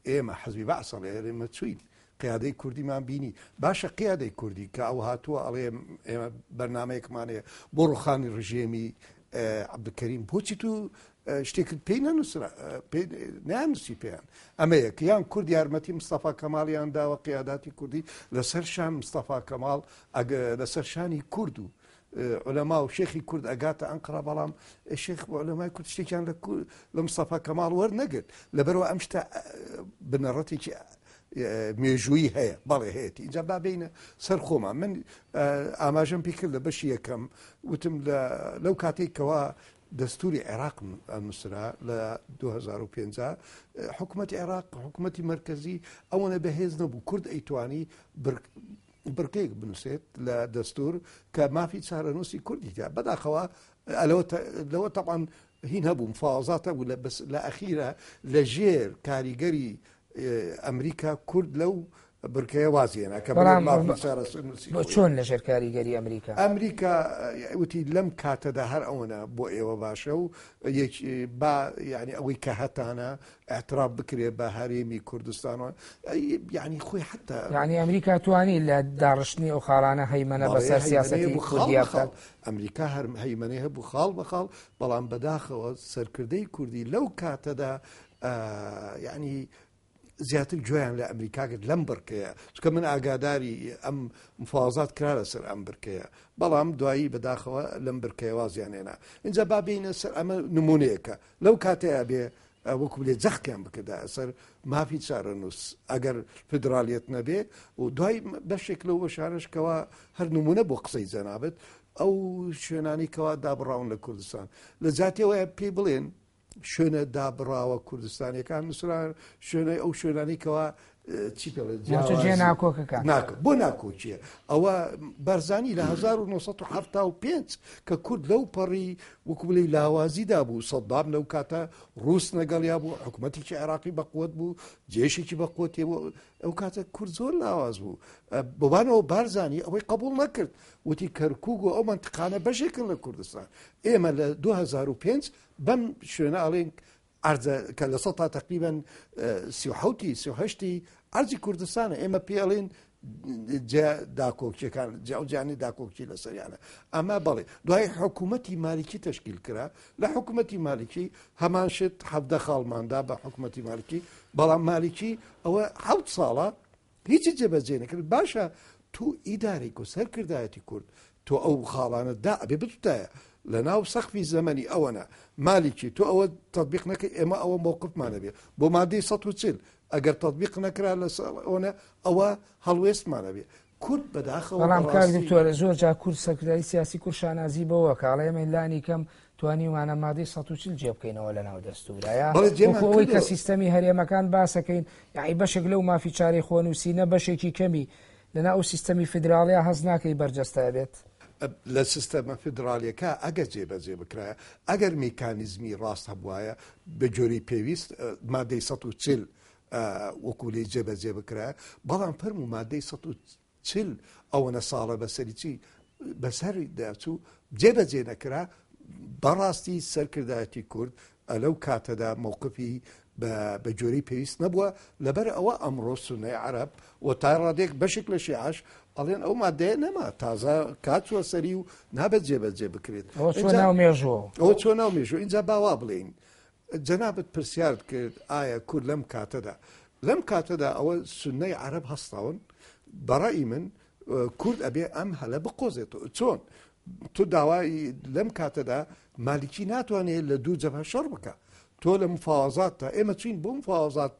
ئێمە حەزبی بەعسەڵێ ئێمە چوین قیادەی کوردیمان بینی باشە قیادەی کوردی کە ئەو هاتووە ئەڵێ ئێمە بەرنمەیەکمانەیە بۆ ڕوخانی ڕژێمی عبدکەریم بۆچی تو شتێکت پێی نانوسی پێیان ئەمەیە کەیان کورد یارمەتی مستەفا کەماڵیان داوە قیاداتی کوردی لەسەر شان مستەفا کەماڵ لەسەر شانی کورد و ئۆلەما و شێخی کورد ئەگاتە ئەنقرا بەڵام شێخ ئۆلەمای کورد شتێکیان لە مستەفا کەماڵ وەرنەگرت لەبەرەوە ئەم شتا بنەڕەتێکی مێژووی هەیە بەڵێ هەیەی اینجا بابینە سەر خۆما من ئاماژم پیکرد لە بەشی یەکەم وتم لەو کاتێکەوە دەستوری عێراق ئەنووسرا لە 2005 حکومت عراق حکومت مرکزی نبو کرد ایتوانی بەهێز نەبوو کورد ئەیتوانی برکەیەک بنووسێت لە دەستور کە مافی چارەنووسی کوردیدا بەداخەوە آه، لەوە تەقان هین هەبووم فازاتە بوو لە ئەخیرە لە ژێر کاریگەری آه، ئەمریکا کورد لەو برکەیە وازیێنە کە چۆن لە ژێرکاریگەری ئەمریکا ئەمریکا وتی لەم کاتەدا هەر ئەوەنە بۆ ئێوە باشە و با ینی ئەوەی کە هەتانە ئەاعتراب بکرێت بە هەرێمی کوردستانەوە یعنی خۆی حتا ینی ئەمریکا توانی لە داڕشتنی ئەو خاڵانە هەیمەە بەسەر سیاستی خوردیا ئەمریکا هەرم هەیمەەی هەبوو خاڵ بەخاڵ بەڵام بەداخەوە سەرکردەی کوردی لەو کاتەدا یعنی زیاتر گویان لە ئەمریکاگت لەم بڕکەیە چکە من ئاگاداری ئەم مفاازات کرا لە سەر ئەم بکەیە بەڵام دوایی بەداخەوە لەم برکەیەوە زیانێنا اینجا بابینە سەر ئەمە نمونونەیەەکە لەو کاتەیە بێ وەکو لێ جەختیان بکەدا ئەسەر مافی چارە نووس ئەگەر فدراالەت نەبێ و دوای بەشێک لەو وەشارشکەوە هەر نمونە بۆ قسەی جەنابێت ئەو شوێنانی کەوا دابڕاون لە کوردستان لە جاتیەوە پێی بڵێن شوێنە دابڕاوە کوردستانیەکان نووسران شوێنە ئەو شوێنانی کەەوە چی پێڵێ ناکۆکەکە ناکە بۆ ناکۆچیە ئەوە بارزانی لە 1970 کە کورد لەو پەڕی وەکوڵی لاوازیدا بوو سەددام لەو کاتە ڕوس نەگەڵیا بوو حکوومەتێکی عراقی بەقوت بوو جێشێکی بەقوت تێبوو ئەو کاتە کورد زۆر لاواز بوو ببانەوە بارزانانی ئەوەی قبول نەکرد وتی کەرکک و ئەو منتقانە بەشێکرد لە کوردستان ئێمە لە 2005 بەم شوێنە ئاڵێن کە لە سە تا تقریبن سیحوتی سیهشتی ئەرزی کوردستانە ئێمە پێڵین داکۆکیەکان جاوجانی داکۆکی لە سەریانە ئەما بەڵێ دوای حکوومەتی مالیکی تشکیل کرا لە حکوومەتی مالیکی هەمان شت حەفدە خاڵماندا بە حکوومەتی مالیکی بەڵام مالیکی ئەوە حوت ساڵە هیچی جێبەجێ نەکرد باشە تو ئیداری و سەرکردایەتی کورد تۆ ئەو خاڵانە دا ئەبێ بتایە لە ناو سەخفی زەمەنی ئەوەنە مالیکی تۆ ئەوە تطببیق نەکە ئێمە ئەوە مووقفمانە بێ بۆ مادەی ١ ئەگەر تطببیق نەکرا لەۆنە ئەوە هەڵوێستمانە بێ کورد بەداخەڵام کار تۆرە زۆر جا کورد سەکرای سیاسی کورد شانازی بەوە کاڵێمە لانی کەم توانیوانە مادەی سەچل جێ بکەینەوە لە ناو دەستورایەوەی کە سیستەمی هەرێمەکان باسەکەین یاعی بەشێک لەو مافی چارەی خۆنووسینە بەشێکی کەمی لەناو سیستەمی فدراڵیا هەز ناکەی بەرجەستە بێت. لە سیستەمە فدراالەکە ئەگە جێبەجێ بکرایە ئەگەر میکانیزمی ڕاست هەبواە بە جۆری پێویست مادەی 1940 وەکولی جێبەجێ بکرایە بەڵام فەرم و مادەی 1940 ئەوەنە ساڵە بەسەری چی بەسەری داچوو جێبەجێ نەکرا بەڕاستی سەرکردایەتی کورد ئەلەو کاتەدا مووقفی بە جۆری پێویست نەبووە لەبەر ئەوە ئەمڕۆ سونەی عرب و تا ڕادێک بەشێک لە شیعش ئەڵێن ئەو مادەیە نەما تازا کاتوە سەری و نابەت جێبەجێ بکرێت مێژۆ ئەو چۆ ناو مێژۆ اینجا باوا بڵین جەنابەت پرسیار کرد ئایا کور لەم کاتەدا لەم کاتەدا ئەوە سنەی عرب هەستاون بەڕایی من کورد ئەبێ ئەم هەلە بقۆزێتەوە چۆن تو داوای لەم کاتەدا مالیکی ناتوانێت لە دوو جەبە شەڕ بکە تۆ لە مفاازات تا ئێمە چین بۆ مفاازات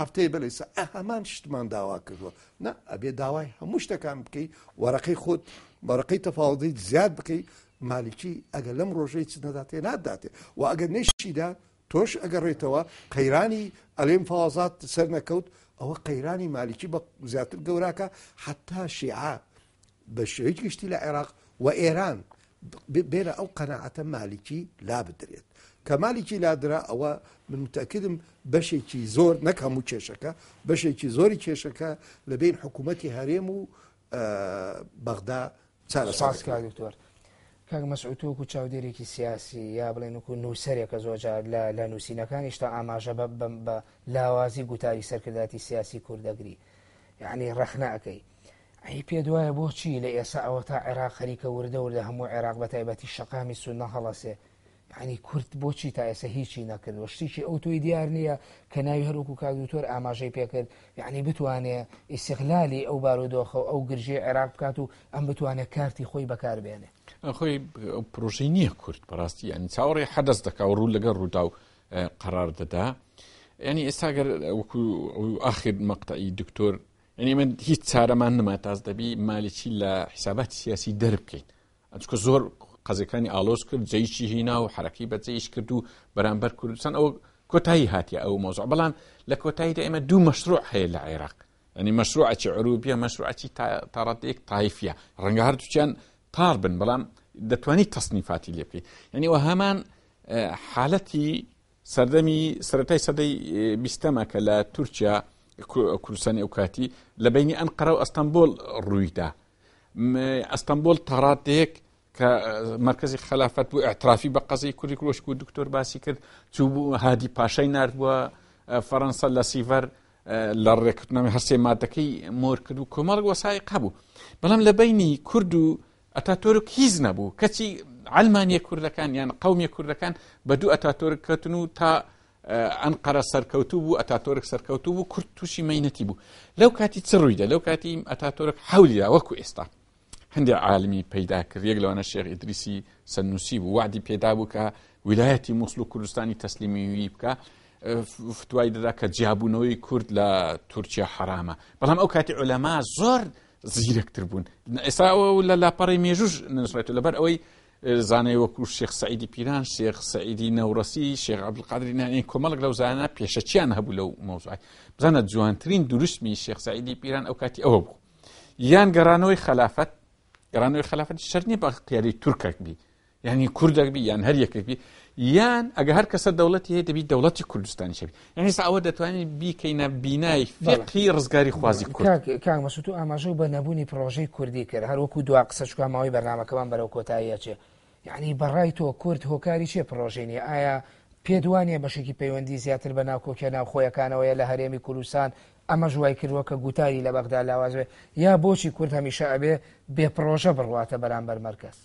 هەفتەیە بلێسە ئەهەمان شتمان داوا کردووە نە ئەبێ داوای هەموو شتەکان بکەیت وەرەقەی خۆت بەرەقەی تەفاڵدەیت زیاد بکەیت مالیکی ئەگە لەم ڕۆژەی چ نەداتێ ناداتێ و ئەگەر نشتیدا تۆش ئەگەڕێتەوە قەیرانی ئەلێم فازات سەر نەکەوت ئەوە قەیرانی مالیکی بە زیاتر گەوراکە حتا شیعە بە شێوی گشتی لە عێراق و ئێران بێرە ئەو قەنەعەتە مالیکی لا بدرێت کەمالێکی لادرا ئەوە من متەکردم بەشێکی زۆر نەکەم و کێشەکە بەشێکی زۆری کێشەکە لە بین حکوومەتتی هەرێم و بەغدا چارە ساسکار. کاک مەسعوتوکو چاودێرێکی سیاسی یا بڵێنکو نووسەرێکە زۆجار لە نووسینەکان شتا ئاماژە بە بم بە لاوازی گوتاری سەرکرداتی سیاسی کوردەگری یعنی ڕەخناکەی ئەی پێ دوایە بۆچی لە ئێسا ئەوە تا عێراق خەریکە وردە وردە هەموو عێراق بە تایبەتی شقامی سونە هەڵەسێ ینی کورت بۆچی تا ئێستا هیچی نەکرد شتێکی ئەو توی دیار نییە کە ناوی هەروکو کاگوتۆر ئاماژەی پێکرد یعنی بتوانێ ئیسیغلالی ئەو بارودۆخە ئەو گرژێ عێراق بکات و ئەم بتوانێت کارتی خۆی بەکار بێنێ خۆی پرۆژی نییە کورت بەڕاستی ینی چاوەڕێ حەدەست دەکا و ڕوو لەگەر ڕوودا و قرار دەدا ینی ئێستاگەر وەکو ئاخر مەقتعی دکتۆر ینی من هیچ چارەمان نما تاز دەبی مالیی لە حیسابات سیاسی دەربکەین ئەچکە زۆر قەزەکانی ئالۆس کرد جەیشی هینا و حرەکی بەجێیش کرد و بەرامبەر کوردستان ئەو کۆتایی هاتیە ئەو مۆزۆ بەڵام لە کۆتاییدا ئێمە دوو مەشروع هەیە لە عێراق ئەنی مەشروعی عروبیە مەشروعی تاڕەتێک تایفە ڕەنگە هەردووچیان تار بن بەڵام دەتوانیت تەسنیفاتی لێبکەی یعنی وە هەمان حالەتی سەردەمی سەتای سەدەی بیستەمە کە لە تورکیا کوردستانی ئەو کاتی لە بینی ئەنقەرە و ئەستەمبول ڕوویدا ئەستەمبول تەڕاتێک کە مرکزی خلافەت بوو ئەترافی بە قەزی کوری کرۆشک و دکتۆر باسی کرد چوو بوو هادی پاشای نردووە فەەنسا لە سیڤەر لە ڕێکردنەوەی هەرسێ مادەکەی مۆر کرد و کۆمەڵ وەسای قبوو بەڵام لە بینی کورد و ئەتاتۆرک هیچ نەبوو کەچی ئەلمانیە کوردەکان یان قومیە کوردەکان بە دوو ئەتاتۆرک کەتن و تا ئەنقەرە سەرکەوتوو بوو ئەتاتۆرک سەرکەوتوو بوو کورد تووشی مینەتی بوو لەو کاتی چڕوویدا لەو کاتی ئەتاتۆرک حولیدا وەکو ئێستا هەندێک عالمی پەیدا کرد یەک لەوانە شێخ ئیدریسی سەرنووسی بوو وعدی پێدا بوو کە ویلایەتی مووسڵ و کوردستانی تەسلیمیوی بکە فتوای دەدا کە جیاببوونەوەی کورد لە تورکیا حرامە بەڵام ئەو کاتی ئۆلەما زۆر زیرەکتر بوون ئێستا لە لاپەڕی مێژوش نسرێت لەبەر ئەوەی زانای وەکو شێخ سعیدی پیران شێخ سعیدی نەورەسی شێخ عبلقادری نانی کۆمەڵک لەو زانە پێشەچیان هەبوو لەو مەوزای بزانە جوانترین دروستمی شێخ سعیدی پیران ئەو کاتی ئەوە بوو یان گەڕانەوەی خلافەت گەڕانەوەی خلافەتی شەرنی بە قیاری تورکێک بی یعنی کوردێک بی یان هەر یەکێک بی یان ئەگە هەر کەسە دەوڵەتی هەیە دەبی دەوڵەتی کوردستانی شەبی یعنی ئەوە دەتوانین بیکەینە بینایی فقی ڕزگاری خوازی کورد کامەسووت و ئاماژە بە نەبوونی پرۆژەی کوردی کرد هەروەکو دو قسەشکاماوەی بەنامەکەمان بەرەو کۆتاییە چێ یعنی بەڕای تۆ کورد هۆکاری چێ پرۆژێنی ئایا پێدوانە بەشێکی پەیوەندی زیاتر بە ناوکۆکە ناوخۆیەکانەوەی لە هەرێمی کوردستان ئەمە ژوای کردووە کە گوتاری لە بەغدا لاوازێ یا بۆچی کورد هەمیشە ئەبێ بێپڕۆژە بڕواتە بەرامبەر مرکز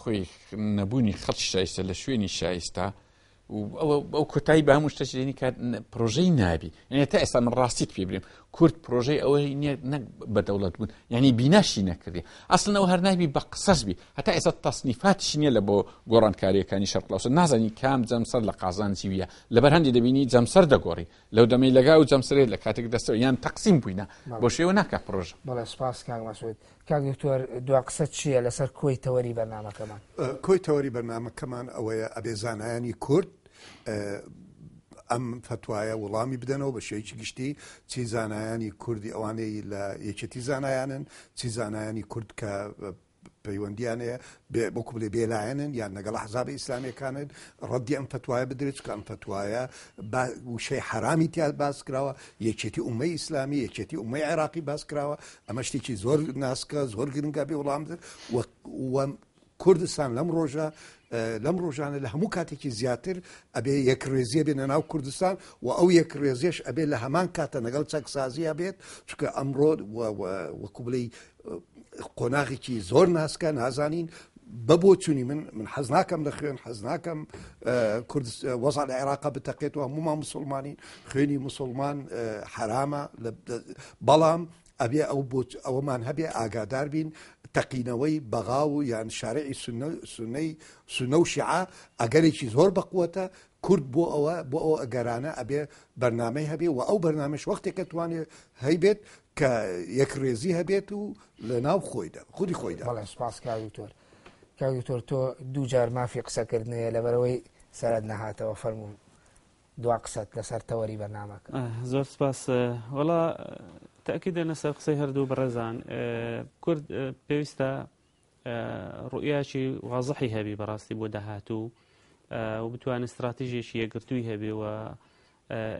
خۆی نەبوونی خەڵ شایستە لە شوێنی شایستا ئەو کۆتایی بە هەموو شتەشێنی کار پرۆژەی نابی ئەێ تا ئێستا من ڕاستیت پێ بریم کورت پرۆژەی ئەوەی نیە نەک بەدەوڵەت بوون یعنی بیناشی نەکردی ئەسلنەوە هەرناوی بە قسەسبی هەتا ئێستا تەسنیفاتش نییە لە بۆ گۆڕانکاریەکانی شەرقلاوس نازانی کام جەمسەر لە قازان جیویە لەبەر هەندی دەبینی جەمسەر دەگۆڕی لەو دەمەی لەگا و جەمسرێت لە کاتێک دەستەوە یان تەقسیم بووینە بۆ شێوە ناکە پرۆژ بەڵێ سپاس کاگمەسوێت کاگتۆر دو قسە چییە لەسەر کۆی تەوەری بەرنامەکەمان کۆی تەوەری بەرنامەکەمان ئەوەیە ئەبێزانایانی کورد ئەم فتوایە وەڵامی بدەنەوە بە شێکی گشتی چی زانایانی کوردی ئەوانەی لە یەکێتی زانایانن چی زانایانی کورد کە پەیوەندیانەیە بۆکو بێ بێلایەنن یان لەگەڵ حزابی ئیسلامیەکانن ڕەدی ئەم فتوایە بدرێت چکان فتوایە وشەی حرامی تیا باس کراوە یەکێتی ئومەی ئیسلامی یەکێتی ئومەی عێراقی باس کراوە ئەمە شتێکی زۆر ناسکە زۆر گرنگە بێ وڵام کوردستان لەم ڕۆژە لەم ڕۆژانە لە هەموو کاتێکی زیاتر ئەبێ یەکڕێزیە بێنە ناو کوردستان و ئەو یەکڕێزیش ئەبێ لە هەمان کاتە لەگەڵ چەکسازیە بێت چکە ئەمڕۆ وەکوبلەی قۆناغێکی زۆر ناسکە نازانین بە بۆ چوونی من من حەزناکەم لە خوێن حەزناکەم وەزان لە عێراقا بتەقێت و هەمومان مسلمانین خوێنی مسلمان حرامە بەڵام ئەبێ ئەو ئەوەمان هەبێ ئاگادار بین تەقینەوەی بەغا و یان شارعی سنەی سنە و شیع ئەگەرێکی زۆر بەقوتە کورد بۆ ئەوە بۆ ئەو ئەگەرانە ئەبێ بەرنمەی هەبێ و ئەو بەرنمەش وەختێکە توانێت هەیبێت کە یەکڕێزی هەبێت و لە ناو خۆیدا خودی خۆیدا بەڵێ سپاس کاویتۆر کاویتۆر تۆ دووجار مافی قسەکردنەیە لەبەرەوەی سەرەت نەهاتەوە فەرمو دوا قسەت لەسەر تەوەری بەنامەکە زۆر سپاس وڵا تاکی دەنە سەر قسەی هەردوو بەڕێزان کورد پێویستە ڕوئیاکی وازەحی هەبی بەڕاستی بۆ داهاتوو و بتوانێت استراتیژێکی یەگرتووی هەبێەوە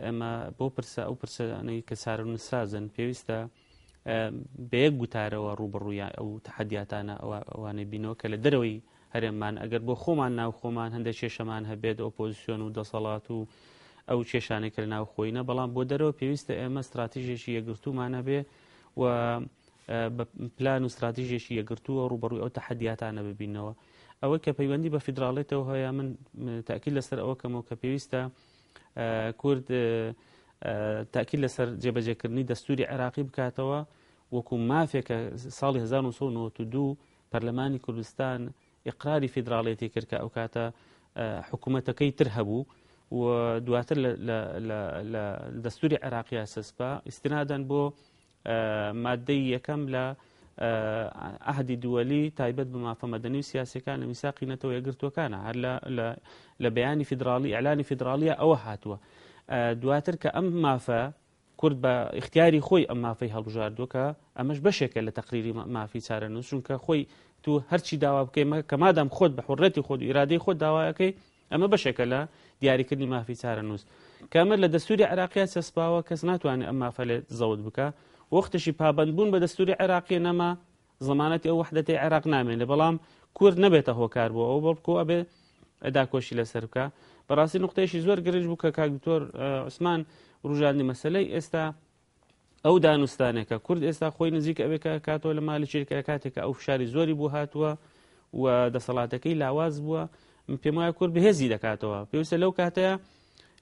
ئەمە بۆ پرسە ئەو پرسەانەی کە سارون سازن پێویستە بەیەک گوتارەوە ڕوبڕووی ئەو تحدیاتانە ئەوانەی بینەوە کە لە دەرەوەی هەرێممان ئەگەر بۆ خۆمان ناو خۆمان هەندێک شێشەمان هەبێت ئۆپۆزیسیۆن و دەسەڵات و ئەو کێشانێک لە ناو خۆینە بەڵام بۆ دەرەوە پێویستە ئێمە استراتیژێکی یەگرتومانە بێ و پلان و استراتیژێکی یەگرتووە ڕوبڕووی ئەو تەحدیاتانە ببینەوە ئەوە کە پەیوەندی بە فیدراڵێتەوە هەیە من تاکیل لەسەر ئەوە کەمەوە کە پێویستە کورد تاکیل لەسەر جێبەجێکردنی دەستوری عراقی بکاتەوە وەکو مافێکە ساڵی 1992 پەرلەمانی کوردستان ئقراری فیدراڵێتی کردکە ئەو کاتە حکوومەتەکەی تر هەبوو و دواتر لە دەستوری عراقی سسپا ئیسنادەن بۆ مادەی یەکەم لە ئاهدی دووەلی تایبەت بە مافەمەدەنی و سیاسەکان لە میساقی نەتەوە یەگرتوەکانە هەر لە بەیانی فیدراالی ئەلانی فیدراالیە ئەوە هاتووە دواتر کە ئەم مافە کورد بە اختیاری خۆی ئەم مافەی هەڵبژاردووکە ئەمەش بەشێکە لە تەقریری مافی چارە نووسون کە خۆی تو هەرچی داوا بکەیمە کە مادام خۆت بە حڕەتی خۆت و ئیرادەی خۆت داواەکەی ئەمە بەشێکە لە دیاریکردنی مافی چارە نووس کامە لە دەستوری عراقیە سەسپاوە کەس ناتوانێت ئەم مافەلێ زەوت بکە وەختشی پابندبوون بە دەستوری عراقی نەما زمانەتی ئەو وحدەتی عراق نامێنێ بەڵام کورد نەبێتە هۆکار بوو ئەو بەڵکو ئەبێ ئەداکۆشی لەسەر بکە بەڕاستی نقطەیەشی زۆر گرنج بوو کە کاکتۆر عوسمان ڕژاندی مەسلەی ئێستا ئەو دانوستانێکە کورد ئێستا خۆی نزیک ئەوێکە کاتەوە لە مالی چرکە کاتێکە ئەو فشاری زۆری بوو هاتووە و دەسەڵاتەکەی لاواز بووە من پێم وایە کورد بەهێزی دەکاتەوە پێویستە لەو کاتەیە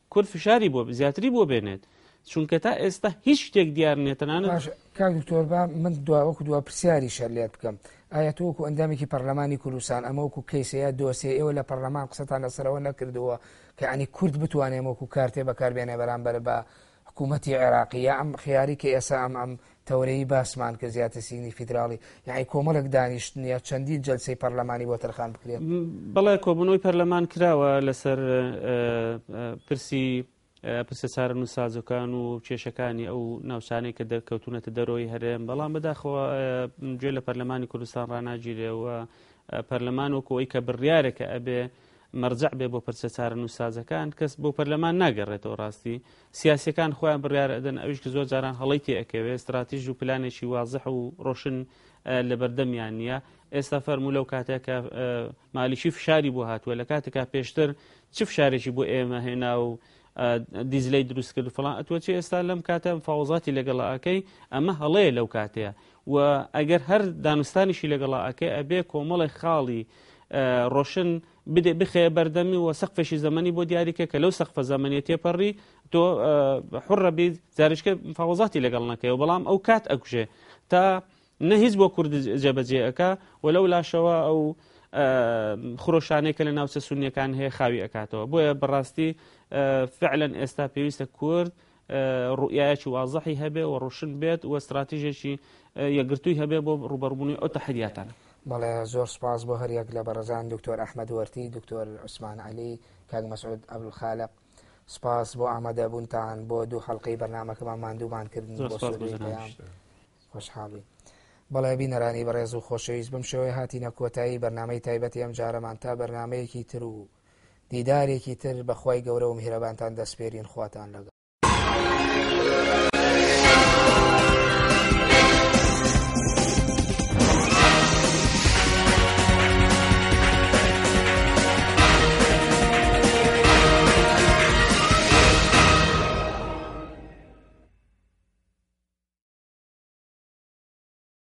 کورد فشاری بۆ زیاتری بۆ بێنێت چونکە تا ئێستا هیچ شتێک دیار نێتەنانە کاک دکتۆربا من دواوەکو دوا پرسیاری شەر لێ بکەم ئایا تۆکو ئەندامێکی پەرلەمانی کوردستان ئەمەوەکو کەیسەیە دۆسێ ئێوە لە پەرلەمان قسەتان لەسەرەوە نەکردووە کە ئەنی کورد بتوانێ وەکو کارتێ بەکاربێنێ بەرامبەر بە حکوومەتتی عێراقی یا ئەم خیاری کە ئێسا ئەم ئەم تەورەی باسمان کە زیاتر سینی فیدراڵی یعنی کۆمەڵک دانیشتنیە چەندین جلسی پەرلەمانی بۆ تەرخان بکرێت بەڵێ کۆبنەوەی پەرلەمان کراوە لەسەر پرسی پرسەسارن و سازەکان و کێشەکانی ئەو ناوچانەی کە دەرکەوتونەتە دەرۆی هەرێم بەڵام بەداخەوە گوێ لە پەرلەمانی کوردستان ڕناگیرێەوە پەرلەمان وکەوەی کە بڕیارێکە ئەبێ مەرجع بێ بۆ پرسە چارە نووسازەکان کەس بۆ پەرلەمان ناگەڕێتەوە ڕاستی سیاسەکان خۆیان بڕیار ئەدەن ئەوش زۆر جاران هەڵی تێەکەوێت استراتیژ و پلانێکی وازح و ڕۆشن لە بەردەمیان نییە ئێستا فەرمو لەو کاتێککە مالیشی فشاری بۆ هاتووە لە کاتێکا پێشتر چ فشارێکی بۆ ئێمە هێنا و دیزلەی دروست کرد فڵان ئەتوە چی ئێستا لەم کاتە فاوزاتی لەگەڵاکەی ئەمە هەڵەیە لەو کاتەیە و ئەگەر هەر دانوستانیشی لەگەڵاکەی ئەبێ کۆمەڵی خاڵی ڕۆشن بدێ بخێ بەردەمی و سەقفەشی زمانی بۆ دیاریکە کە لەو سەقفە زمانی تێپەڕی تۆ حڕەبی جارشکە فاوزاتی لەگەڵ نەکەی و بەڵام ئەو کات ئەکوژێ تا نە هیچ بۆ کورد جێبەجێەکە وەلەو لاشەوە ئەو خۆشانێکە لە ناوچە سونیەکان هەیە خاوی ئەکاتەوە بۆیە بەڕاستی فعلەن ئێستا پێویستە کورد ڕوئایکی وازەحی هەبێ و ڕوشن بێت و استراتیژێکی یەگرتووی هەبێ بۆ ڕوبەربوونی ئەو تەحریاتانە بەڵێ زۆر سپاس بۆ هەریەک لە بەڕزان دکتۆر ئەحمەد وەرتی دکتۆر عوسمان علی کاک مەسعود ئەبل خالق سپاس بۆ ئامادەبوونتان بۆ دوو خەڵلقی بەرنمەکەمان ماندووبانکردن خۆشحاڵی بەڵێ بینەرانی بەڕێز و خۆشەویست بم شوی هاتیە کۆتایی بەرنمەی تایبەتی ئەم جارەمان تا بەرنمەیەکی تر و دیدارێکی تر بەخوای گەورە و میهرەبانتان دەستپێرین خواتان لەگە